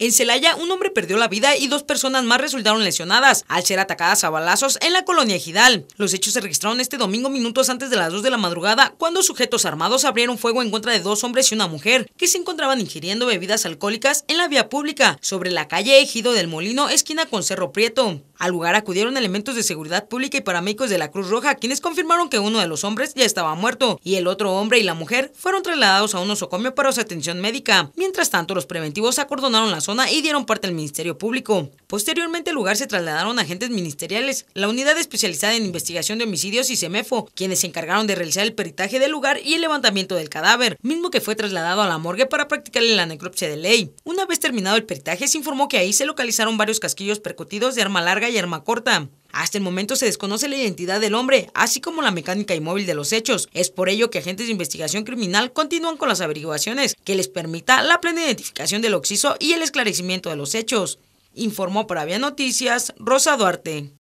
En Celaya, un hombre perdió la vida y dos personas más resultaron lesionadas al ser atacadas a balazos en la colonia Ejidal. Los hechos se registraron este domingo minutos antes de las 2 de la madrugada, cuando sujetos armados abrieron fuego en contra de dos hombres y una mujer que se encontraban ingiriendo bebidas alcohólicas en la vía pública sobre la calle Ejido del Molino, esquina con Cerro Prieto. Al lugar acudieron elementos de seguridad pública y paramédicos de la Cruz Roja, quienes confirmaron que uno de los hombres ya estaba muerto y el otro hombre y la mujer fueron trasladados a un osocomio para su atención médica. Mientras tanto, los preventivos acordonaron las y dieron parte al Ministerio Público. Posteriormente al lugar se trasladaron agentes ministeriales, la unidad especializada en investigación de homicidios y CEMEFO, quienes se encargaron de realizar el peritaje del lugar y el levantamiento del cadáver, mismo que fue trasladado a la morgue para practicarle la necropsia de ley. Una vez terminado el peritaje, se informó que ahí se localizaron varios casquillos percutidos de arma larga y arma corta. Hasta el momento se desconoce la identidad del hombre, así como la mecánica inmóvil de los hechos. Es por ello que agentes de investigación criminal continúan con las averiguaciones que les permita la plena identificación del occiso y el esclarecimiento de los hechos. Informó para Vía Noticias Rosa Duarte.